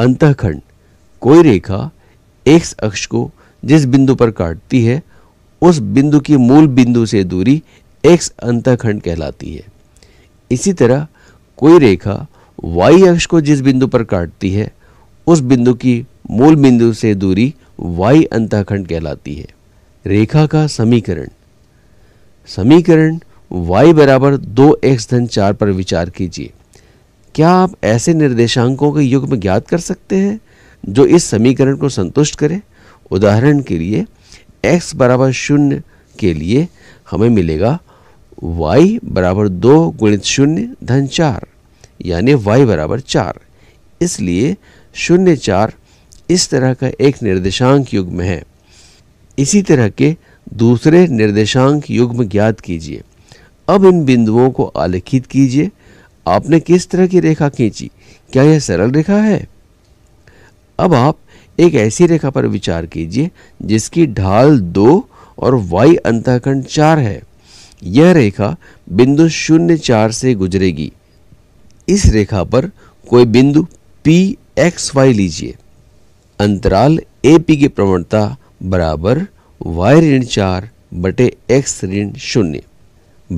अंतखंड कोई रेखा एक्स अक्ष को जिस बिंदु पर काटती है उस बिंदु की मूल बिंदु से दूरी एक्स अंतखंड कहलाती है इसी तरह कोई रेखा वाई अक्ष को जिस बिंदु पर काटती है उस बिंदु की मूल बिंदु से दूरी वाई अंतःखंड कहलाती है रेखा का समीकरण समीकरण y बराबर दो एक्स धन चार पर विचार कीजिए क्या आप ऐसे निर्देशांकों के युग्म ज्ञात कर सकते हैं जो इस समीकरण को संतुष्ट करें उदाहरण के लिए x बराबर शून्य के लिए हमें मिलेगा y बराबर दो गुणित शून्य धन चार यानी y बराबर चार इसलिए शून्य चार इस तरह का एक निर्देशांक युग्म है इसी तरह के दूसरे निर्देशांक युग्म ज्ञात कीजिए अब इन बिंदुओं को आलेखित कीजिए आपने किस तरह की रेखा खींची क्या यह सरल रेखा है अब आप एक ऐसी रेखा पर विचार कीजिए जिसकी ढाल दो और वाई अंतःखंड चार है यह रेखा बिंदु शून्य चार से गुजरेगी इस रेखा पर कोई बिंदु पी एक्स वाई लीजिए अंतराल ए पी की प्रवणता बराबर वाई ऋण चार बटे एक्स ऋण शून्य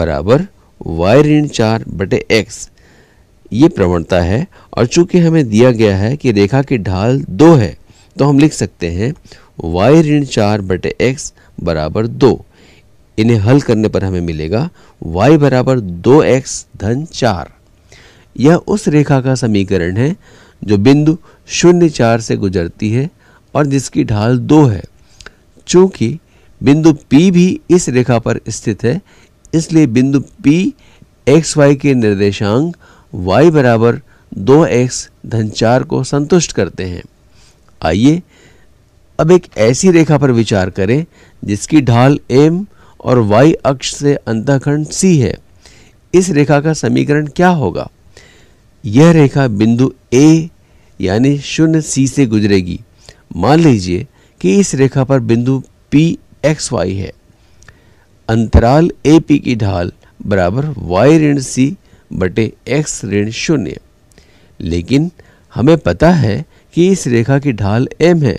बराबर वाई ऋण चार बटे एक्स ये प्रवणता है और चूंकि हमें दिया गया है कि रेखा की ढाल दो है तो हम लिख सकते हैं y ऋण चार बटे एक्स बराबर दो इन्हें हल करने पर हमें मिलेगा y बराबर दो एक्स धन चार यह उस रेखा का समीकरण है जो बिंदु शून्य चार से गुजरती है और जिसकी ढाल दो है चूँकि बिंदु P भी इस रेखा पर स्थित है इसलिए बिंदु P एक्स वाई के निर्देशांक y बराबर दो एक्स धन चार को संतुष्ट करते हैं आइए अब एक ऐसी रेखा पर विचार करें जिसकी ढाल m और y अक्ष से अंतःखंड c है इस रेखा का समीकरण क्या होगा यह रेखा बिंदु a यानी शून्य c से गुजरेगी मान लीजिए कि इस रेखा पर बिंदु p x y है अंतराल ए पी की ढाल बराबर y ऋण सी बटे एक्स ऋण शून्य लेकिन हमें पता है कि इस रेखा की ढाल एम है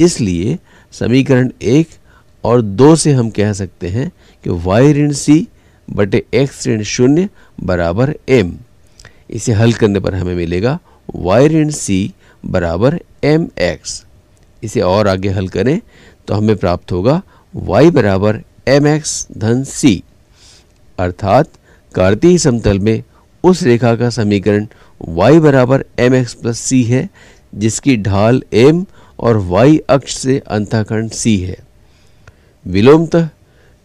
इसलिए समीकरण एक और दो से हम कह सकते हैं कि वाई ऋण सी बटे एक्स ऋण शून्य बराबर एम इसे हल करने पर हमें मिलेगा वाई ऋण सी बराबर एम एक्स इसे और आगे हल करें तो हमें प्राप्त होगा वाई बराबर एम एक्स धन सी अर्थात कार्तीय समतल में उस रेखा का समीकरण y बराबर एम एक्स प्लस सी है जिसकी ढाल m और y अक्ष से अंताकरण c है विलोमतः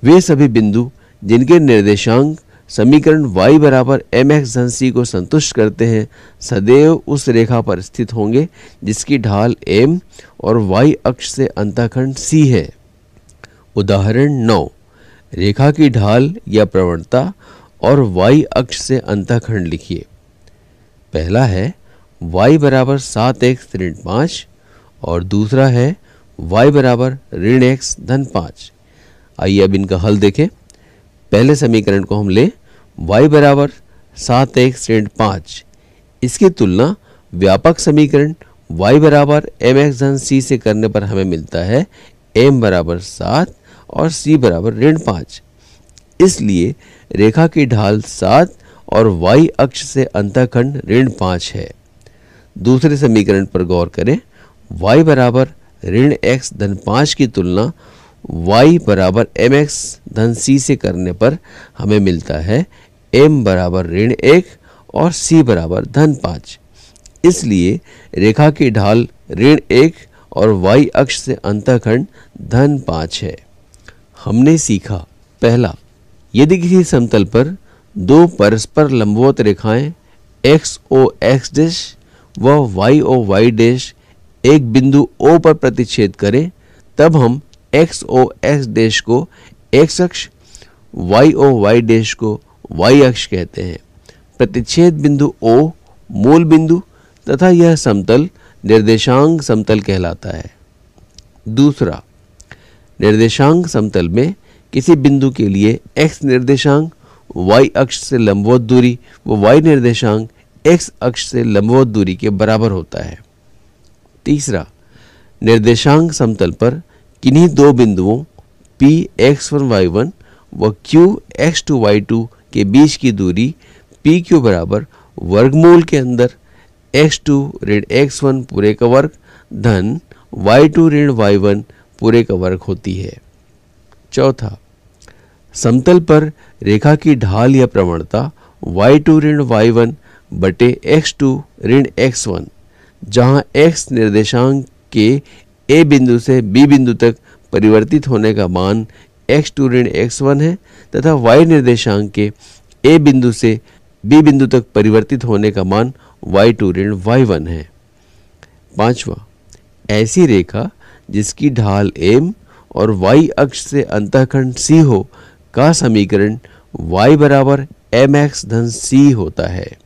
वे सभी बिंदु जिनके निर्देशांक समीकरण y बराबर एम एक्स धन सी को संतुष्ट करते हैं सदैव उस रेखा पर स्थित होंगे जिसकी ढाल m और y अक्ष से अंताखंड c है उदाहरण 9 रेखा की ढाल या प्रवणता और y अक्ष से अंतःखंड लिखिए पहला है y बराबर सात एक्स ऋण पाँच और दूसरा है y बराबर ऋण एक्स धन पाँच आइए अब इनका हल देखें पहले समीकरण को हम लें y बराबर सात एक्स ऋण पाँच इसकी तुलना व्यापक समीकरण y बराबर एम एक्स धन सी से करने पर हमें मिलता है m बराबर सात और c बराबर ऋण पाँच इसलिए रेखा की ढाल सात और वाई अक्ष से अंतःखंड ऋण पाँच है दूसरे समीकरण पर गौर करें वाई बराबर ऋण एक्स धन पाँच की तुलना वाई बराबर एम एक्स धन सी से करने पर हमें मिलता है एम बराबर ऋण एक और सी बराबर धन पाँच इसलिए रेखा की ढाल ऋण एक और वाई अक्ष से अंतःखंड धन पाँच है हमने सीखा पहला यदि किसी समतल पर दो परस्पर लंबवत रेखाएं एक्स ओ एक्स डैश व वाई ओ वाई डैश एक बिंदु ओ पर प्रतिच्छेद करें तब हम एक्स ओ एक्स डैश को एक्स अक्ष वाई ओ वाई डैश को वाई अक्ष कहते हैं प्रतिच्छेद बिंदु ओ मूल बिंदु तथा यह समतल निर्देशांक समतल कहलाता है दूसरा निर्देशांक समतल में किसी बिंदु के लिए x निर्देशांक y अक्ष से लंबवत दूरी व y निर्देशांक x अक्ष से लंबवत दूरी के बराबर होता है तीसरा निर्देशांक समतल पर किन्हीं दो बिंदुओं P X one Y one व Q X two Y two के बीच की दूरी पी क्यू बराबर वर्गमूल के अंदर एक्स टू ऋण एक्स वन पूरे का वर्ग धन वाई टू ऋण वाई वन पूरे का वर्ग होती है चौथा समतल पर रेखा की ढाल या प्रवणता y2 टू ऋण वाई वन बटे x2 टू ऋण एक्स वन जहाँ x निर्देशांक के a बिंदु से b बिंदु तक परिवर्तित होने का मान x2 टू ऋण एक्स वन है तथा y निर्देशांक के a बिंदु से b बिंदु तक परिवर्तित होने का मान y2 टू ऋण वाई वन है पांचवा ऐसी रेखा जिसकी ढाल m और y अक्ष से अंतःखंड c हो का समीकरण y बराबर एम एक्स धन सी होता है